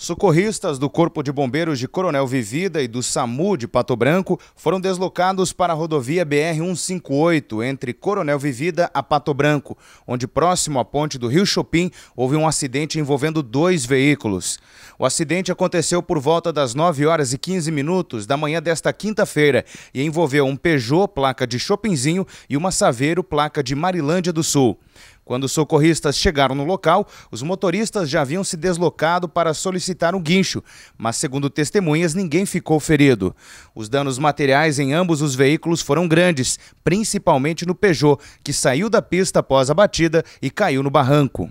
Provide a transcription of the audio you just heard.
Socorristas do Corpo de Bombeiros de Coronel Vivida e do SAMU de Pato Branco foram deslocados para a rodovia BR-158, entre Coronel Vivida a Pato Branco, onde, próximo à ponte do Rio Chopin, houve um acidente envolvendo dois veículos. O acidente aconteceu por volta das 9 horas e 15 minutos da manhã desta quinta-feira e envolveu um Peugeot, placa de Chopinzinho, e uma Saveiro, placa de Marilândia do Sul. Quando os socorristas chegaram no local, os motoristas já haviam se deslocado para solicitar um guincho, mas, segundo testemunhas, ninguém ficou ferido. Os danos materiais em ambos os veículos foram grandes, principalmente no Peugeot, que saiu da pista após a batida e caiu no barranco.